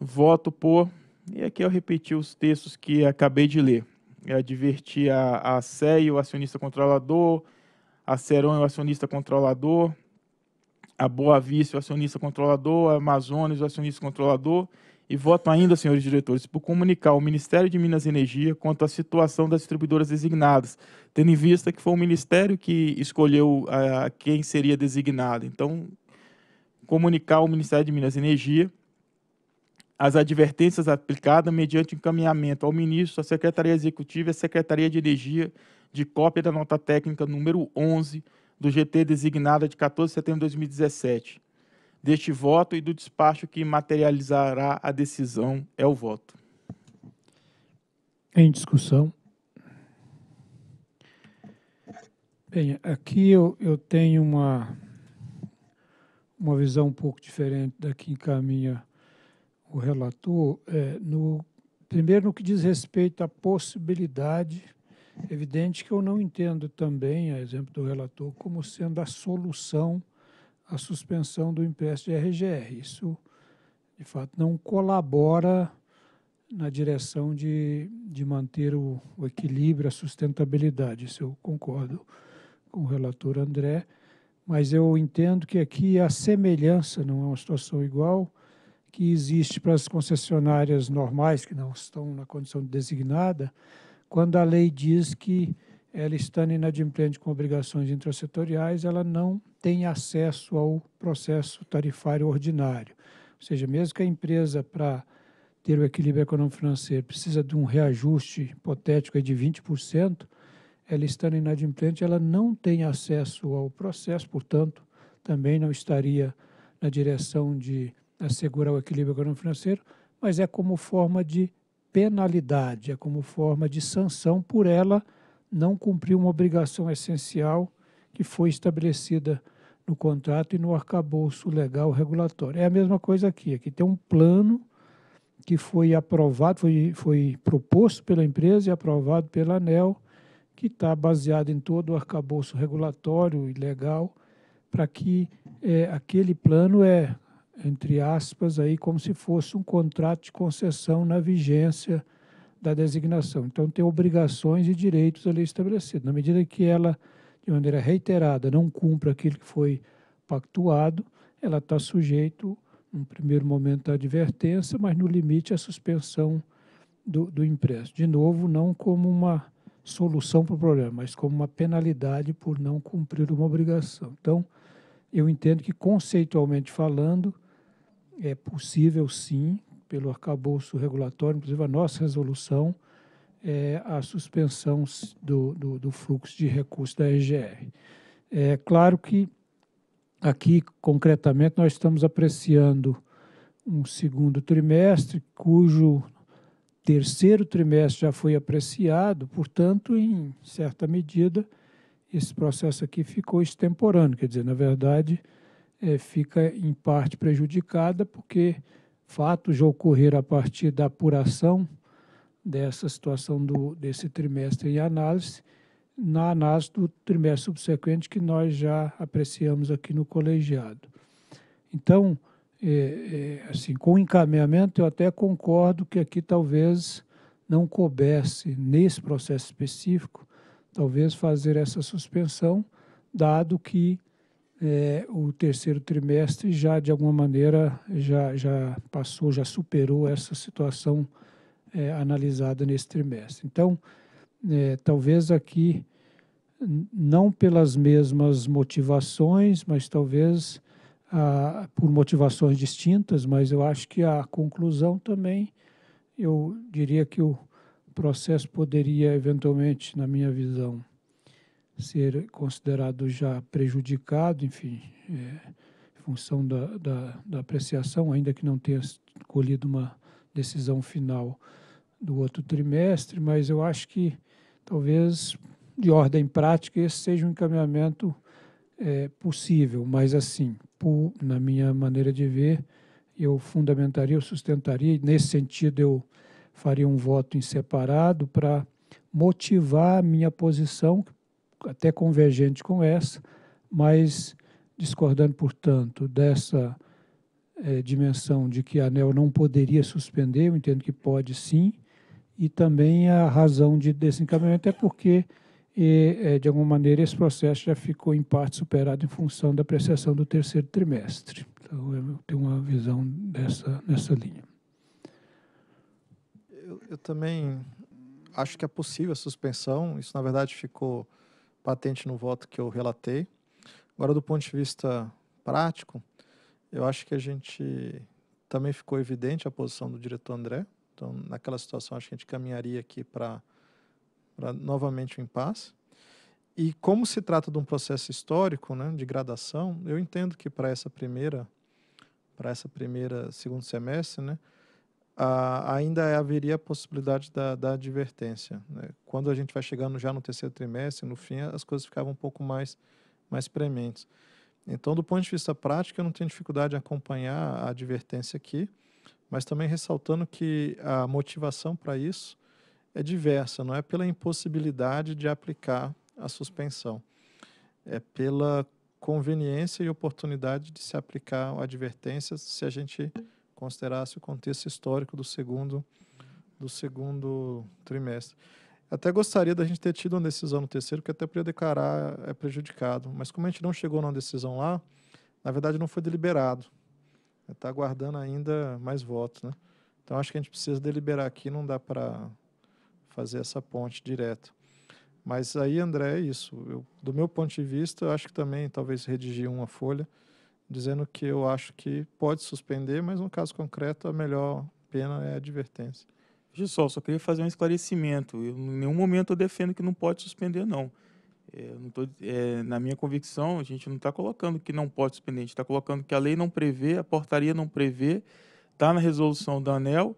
Voto por e aqui eu repeti os textos que acabei de ler. Eu é, adverti a, a e o acionista controlador, a Ceron, o acionista controlador, a Boa Vista, o acionista controlador, a Amazonas, o acionista controlador, e voto ainda, senhores diretores, por comunicar ao Ministério de Minas e Energia quanto à situação das distribuidoras designadas, tendo em vista que foi o Ministério que escolheu uh, quem seria designado. Então, comunicar ao Ministério de Minas e Energia as advertências aplicadas mediante encaminhamento ao ministro, à Secretaria Executiva e à Secretaria de Energia de cópia da nota técnica número 11 do GT designada de 14 de setembro de 2017. Deste voto e do despacho que materializará a decisão é o voto. Em discussão. Bem, aqui eu, eu tenho uma, uma visão um pouco diferente da que encaminha o relator, é, no, primeiro no que diz respeito à possibilidade, evidente que eu não entendo também, a exemplo do relator, como sendo a solução a suspensão do empréstimo de RGR. Isso, de fato, não colabora na direção de, de manter o, o equilíbrio, a sustentabilidade. Isso eu concordo com o relator André, mas eu entendo que aqui a semelhança, não é uma situação igual, que existe para as concessionárias normais, que não estão na condição designada, quando a lei diz que ela estando inadimplente com obrigações intrassetoriais, ela não tem acesso ao processo tarifário ordinário. Ou seja, mesmo que a empresa, para ter o equilíbrio econômico-financeiro, precisa de um reajuste hipotético de 20%, ela estando inadimplente, ela não tem acesso ao processo, portanto, também não estaria na direção de assegurar o equilíbrio econômico-financeiro, mas é como forma de penalidade, é como forma de sanção por ela não cumprir uma obrigação essencial que foi estabelecida no contrato e no arcabouço legal regulatório. É a mesma coisa aqui, aqui tem um plano que foi aprovado, foi, foi proposto pela empresa e aprovado pela ANEL, que está baseado em todo o arcabouço regulatório e legal, para que é, aquele plano é entre aspas, aí como se fosse um contrato de concessão na vigência da designação. Então, tem obrigações e direitos ali estabelecidos. Na medida que ela, de maneira reiterada, não cumpra aquilo que foi pactuado, ela está sujeito, no primeiro momento, à advertência, mas, no limite, à suspensão do, do empréstimo. De novo, não como uma solução para o problema, mas como uma penalidade por não cumprir uma obrigação. Então, eu entendo que, conceitualmente falando, é possível sim, pelo arcabouço regulatório, inclusive a nossa resolução, é, a suspensão do, do, do, fluxo de recursos da EGR. É claro que aqui, concretamente, nós estamos apreciando um segundo trimestre, cujo terceiro trimestre já foi apreciado, portanto, em certa medida, esse processo aqui ficou extemporâneo, quer dizer, na verdade, é, fica em parte prejudicada, porque fatos já ocorreram a partir da apuração dessa situação do, desse trimestre em análise, na análise do trimestre subsequente que nós já apreciamos aqui no colegiado. Então, é, é, assim, com o encaminhamento, eu até concordo que aqui talvez não coubesse, nesse processo específico, talvez fazer essa suspensão, dado que é, o terceiro trimestre já de alguma maneira já, já passou, já superou essa situação é, analisada nesse trimestre. Então, é, talvez aqui não pelas mesmas motivações, mas talvez ah, por motivações distintas, mas eu acho que a conclusão também, eu diria que o processo poderia eventualmente, na minha visão, ser considerado já prejudicado, enfim, é, em função da, da, da, apreciação, ainda que não tenha colhido uma decisão final do outro trimestre, mas eu acho que talvez de ordem prática esse seja um encaminhamento é, possível, mas assim, por, na minha maneira de ver, eu fundamentaria, eu sustentaria, nesse sentido eu faria um voto em separado para motivar a minha posição, que até convergente com essa, mas discordando, portanto, dessa é, dimensão de que a ANEL não poderia suspender, eu entendo que pode sim, e também a razão de, desse encaminhamento é porque, é, de alguma maneira, esse processo já ficou em parte superado em função da apreciação do terceiro trimestre. Então, eu tenho uma visão dessa, nessa linha. Eu, eu também acho que é possível a suspensão, isso, na verdade, ficou patente no voto que eu relatei. Agora, do ponto de vista prático, eu acho que a gente também ficou evidente a posição do diretor André. Então, naquela situação, acho que a gente caminharia aqui para novamente o um impasse. E como se trata de um processo histórico, né, de gradação, eu entendo que para essa primeira, para essa primeira segundo semestre, né, ah, ainda é, haveria a possibilidade da, da advertência. Né? Quando a gente vai chegando já no terceiro trimestre, no fim, as coisas ficavam um pouco mais, mais prementes. Então, do ponto de vista prático, eu não tenho dificuldade em acompanhar a advertência aqui, mas também ressaltando que a motivação para isso é diversa, não é pela impossibilidade de aplicar a suspensão, é pela conveniência e oportunidade de se aplicar a advertência se a gente considerasse o contexto histórico do segundo, do segundo trimestre. Até gostaria da gente ter tido uma decisão no terceiro, que até para declarar é prejudicado. Mas como a gente não chegou numa decisão lá, na verdade não foi deliberado. Está é, aguardando ainda mais votos. Né? Então acho que a gente precisa deliberar aqui, não dá para fazer essa ponte direto. Mas aí, André, é isso. Eu, do meu ponto de vista, acho que também talvez redigir uma folha dizendo que eu acho que pode suspender, mas no caso concreto a melhor pena é a advertência. Gisol, só queria fazer um esclarecimento. Eu, em nenhum momento eu defendo que não pode suspender, não. É, não tô, é, na minha convicção, a gente não está colocando que não pode suspender, a gente está colocando que a lei não prevê, a portaria não prevê, está na resolução da ANEL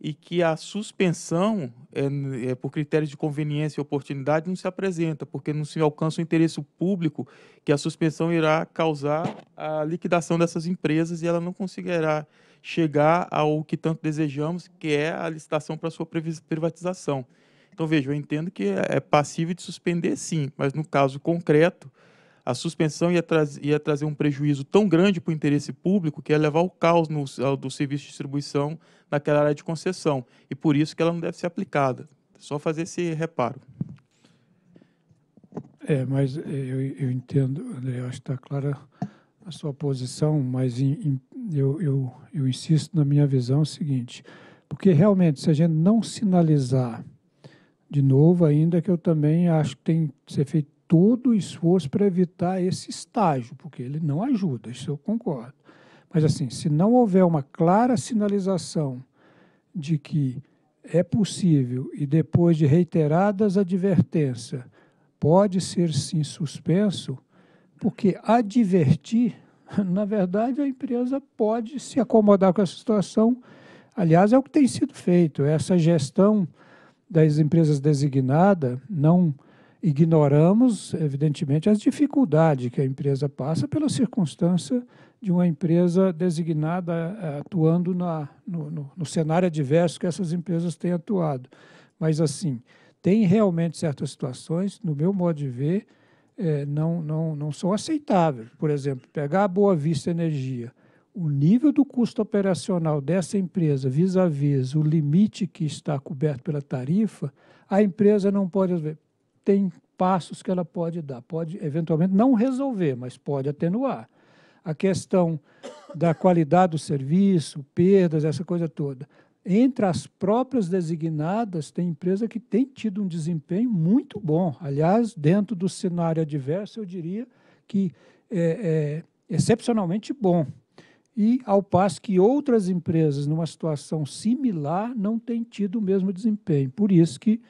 e que a suspensão, é, é, por critérios de conveniência e oportunidade, não se apresenta, porque não se alcança o interesse público que a suspensão irá causar a liquidação dessas empresas e ela não conseguirá chegar ao que tanto desejamos, que é a licitação para sua privatização. Então, veja, eu entendo que é, é passível de suspender, sim, mas no caso concreto, a suspensão ia, tra ia trazer um prejuízo tão grande para o interesse público que ia levar ao caos no, ao, do serviço de distribuição naquela área de concessão. E por isso que ela não deve ser aplicada. Só fazer esse reparo. É, mas eu, eu entendo, André, acho que está clara a sua posição, mas em, em, eu, eu, eu insisto na minha visão é o seguinte, porque realmente, se a gente não sinalizar de novo, ainda que eu também acho que tem que ser feito todo o esforço para evitar esse estágio, porque ele não ajuda, isso eu concordo. Mas assim, se não houver uma clara sinalização de que é possível e depois de reiteradas advertências pode ser sim suspenso, porque advertir, na verdade, a empresa pode se acomodar com essa situação. Aliás, é o que tem sido feito. Essa gestão das empresas designadas não ignoramos, evidentemente, as dificuldades que a empresa passa pela circunstância de uma empresa designada eh, atuando na, no, no, no cenário adverso que essas empresas têm atuado. Mas, assim, tem realmente certas situações, no meu modo de ver, é, não, não, não são aceitáveis. Por exemplo, pegar a Boa Vista Energia, o nível do custo operacional dessa empresa vis-à-vis -vis o limite que está coberto pela tarifa, a empresa não pode tem passos que ela pode dar, pode eventualmente não resolver, mas pode atenuar a questão da qualidade do serviço, perdas, essa coisa toda. Entre as próprias designadas, tem empresa que tem tido um desempenho muito bom. Aliás, dentro do cenário adverso, eu diria que é, é excepcionalmente bom. E ao passo que outras empresas, numa situação similar, não têm tido o mesmo desempenho. Por isso que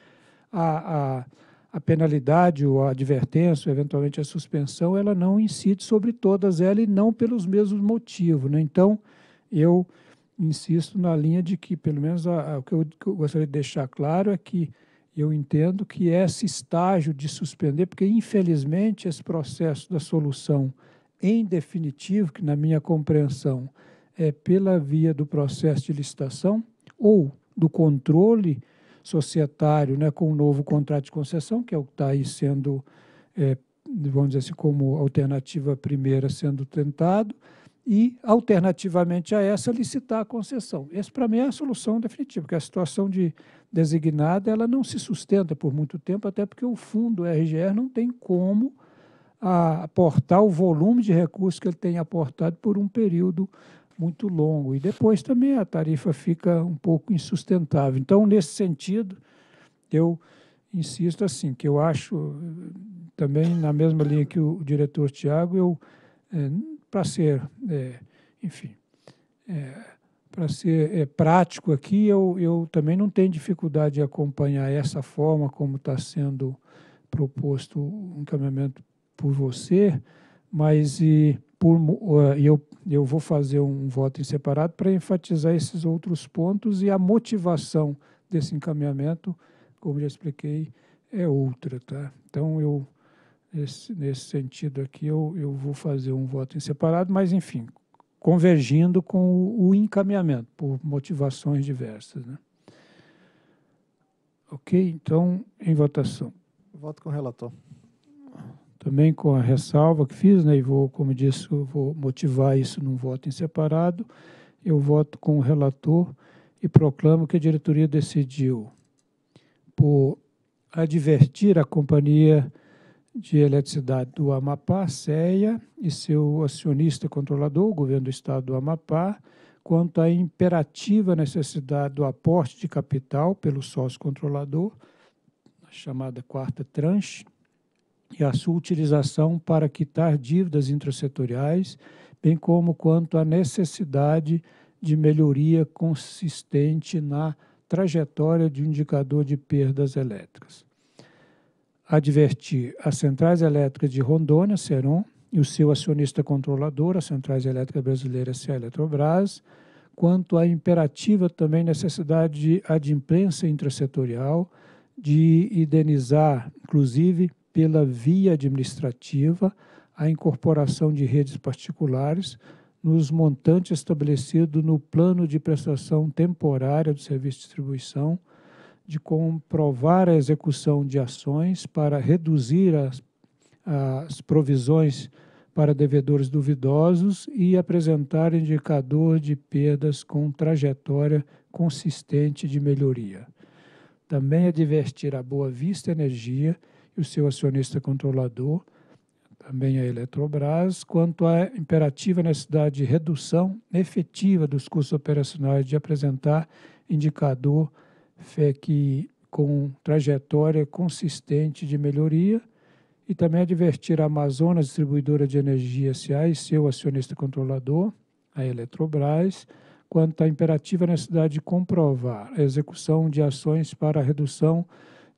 a, a a penalidade ou a advertência, ou eventualmente a suspensão, ela não incide sobre todas elas e não pelos mesmos motivos. Né? Então, eu insisto na linha de que, pelo menos, a, a, o que eu, que eu gostaria de deixar claro é que eu entendo que esse estágio de suspender, porque infelizmente esse processo da solução em definitivo, que na minha compreensão é pela via do processo de licitação ou do controle societário né, com um novo contrato de concessão, que é o que está aí sendo, é, vamos dizer assim, como alternativa primeira sendo tentado, e, alternativamente a essa, licitar a concessão. Essa, para mim, é a solução definitiva, porque a situação de designada ela não se sustenta por muito tempo, até porque o fundo RGR não tem como aportar o volume de recursos que ele tem aportado por um período muito longo. E depois também a tarifa fica um pouco insustentável. Então, nesse sentido, eu insisto assim, que eu acho, também na mesma linha que o diretor Tiago, eu, é, para ser, é, enfim, é, para ser é, prático aqui, eu, eu também não tenho dificuldade de acompanhar essa forma como está sendo proposto o encaminhamento por você, mas e por, eu, eu vou fazer um voto em separado para enfatizar esses outros pontos e a motivação desse encaminhamento, como já expliquei, é outra. Tá? Então, eu, esse, nesse sentido aqui, eu, eu vou fazer um voto em separado, mas, enfim, convergindo com o, o encaminhamento, por motivações diversas. Né? Ok? Então, em votação. Voto com o relator também com a ressalva que fiz, né, e vou, como disse, vou motivar isso num voto em separado, eu voto com o relator e proclamo que a diretoria decidiu por advertir a Companhia de Eletricidade do Amapá, CEA, e seu acionista controlador, o Governo do Estado do Amapá, quanto à imperativa necessidade do aporte de capital pelo sócio controlador, a chamada quarta tranche, e a sua utilização para quitar dívidas intrasetoriais, bem como quanto à necessidade de melhoria consistente na trajetória de um indicador de perdas elétricas. Advertir as centrais elétricas de Rondônia, Seron, e o seu acionista controlador, a Centrais Elétrica Brasileira, a Eletrobras, quanto à imperativa também necessidade de adimplência intrasetorial, de indenizar, inclusive, pela via administrativa a incorporação de redes particulares nos montantes estabelecido no plano de prestação temporária do serviço de distribuição, de comprovar a execução de ações para reduzir as, as provisões para devedores duvidosos e apresentar indicador de perdas com trajetória consistente de melhoria. Também advertir é a Boa Vista Energia o seu acionista controlador, também a Eletrobras, quanto à imperativa necessidade de redução efetiva dos custos operacionais de apresentar indicador FEC com trajetória consistente de melhoria e também advertir a Amazonas Distribuidora de Energia SA e seu acionista controlador, a Eletrobras, quanto à imperativa necessidade de comprovar a execução de ações para a redução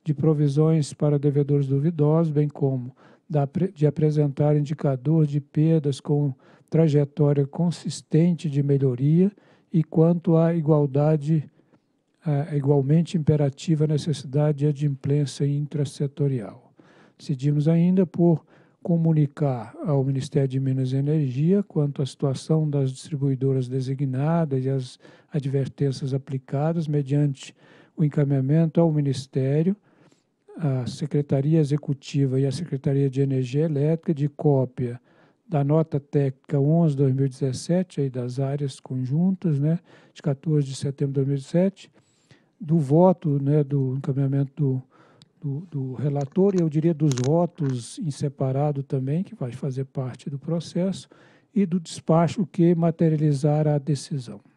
de provisões para devedores duvidosos, bem como de apresentar indicador de perdas com trajetória consistente de melhoria e quanto à igualdade, igualmente imperativa necessidade de adimplência intrasetorial. Decidimos ainda por comunicar ao Ministério de Minas e Energia quanto à situação das distribuidoras designadas e as advertências aplicadas mediante o encaminhamento ao Ministério a Secretaria Executiva e a Secretaria de Energia Elétrica de cópia da nota técnica 11/2017 aí das áreas conjuntas, né, de 14 de setembro de 2017, do voto, né, do encaminhamento do, do, do relator e eu diria dos votos em separado também que vai fazer parte do processo e do despacho que materializar a decisão.